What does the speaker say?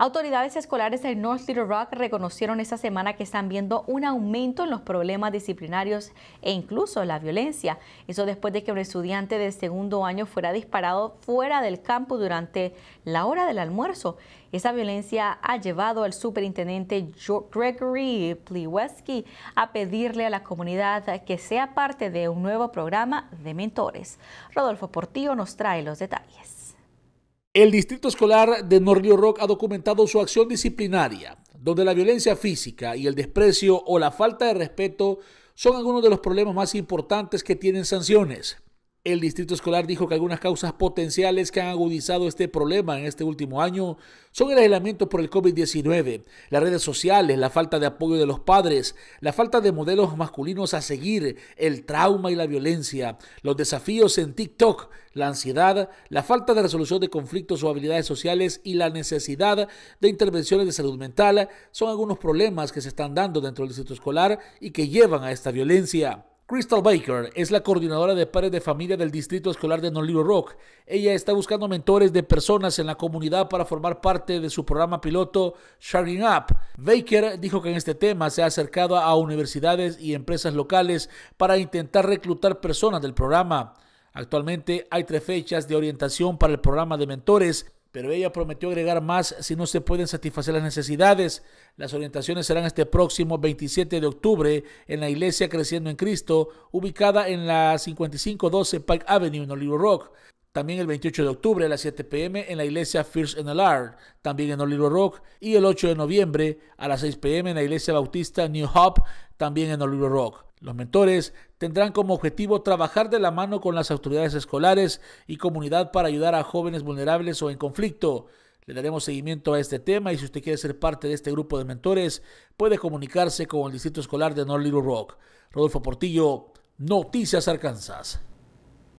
Autoridades escolares del North Little Rock reconocieron esta semana que están viendo un aumento en los problemas disciplinarios e incluso la violencia. Eso después de que un estudiante de segundo año fuera disparado fuera del campo durante la hora del almuerzo. Esa violencia ha llevado al superintendente Gregory Pliweski a pedirle a la comunidad que sea parte de un nuevo programa de mentores. Rodolfo Portillo nos trae los detalles. El Distrito Escolar de Norrio Rock ha documentado su acción disciplinaria, donde la violencia física y el desprecio o la falta de respeto son algunos de los problemas más importantes que tienen sanciones. El distrito escolar dijo que algunas causas potenciales que han agudizado este problema en este último año son el aislamiento por el COVID-19, las redes sociales, la falta de apoyo de los padres, la falta de modelos masculinos a seguir, el trauma y la violencia, los desafíos en TikTok, la ansiedad, la falta de resolución de conflictos o habilidades sociales y la necesidad de intervenciones de salud mental son algunos problemas que se están dando dentro del distrito escolar y que llevan a esta violencia. Crystal Baker es la coordinadora de padres de familia del Distrito Escolar de Noliro Rock. Ella está buscando mentores de personas en la comunidad para formar parte de su programa piloto Sharing Up. Baker dijo que en este tema se ha acercado a universidades y empresas locales para intentar reclutar personas del programa. Actualmente hay tres fechas de orientación para el programa de mentores pero ella prometió agregar más si no se pueden satisfacer las necesidades. Las orientaciones serán este próximo 27 de octubre en la iglesia Creciendo en Cristo, ubicada en la 5512 Pike Avenue en Oliver Rock. También el 28 de octubre a las 7 pm en la iglesia First and NLR, también en Oliver Rock. Y el 8 de noviembre a las 6 pm en la iglesia Bautista New Hope, también en Oliver Rock. Los mentores tendrán como objetivo trabajar de la mano con las autoridades escolares y comunidad para ayudar a jóvenes vulnerables o en conflicto. Le daremos seguimiento a este tema y si usted quiere ser parte de este grupo de mentores, puede comunicarse con el Distrito Escolar de North Little Rock. Rodolfo Portillo, Noticias Arkansas.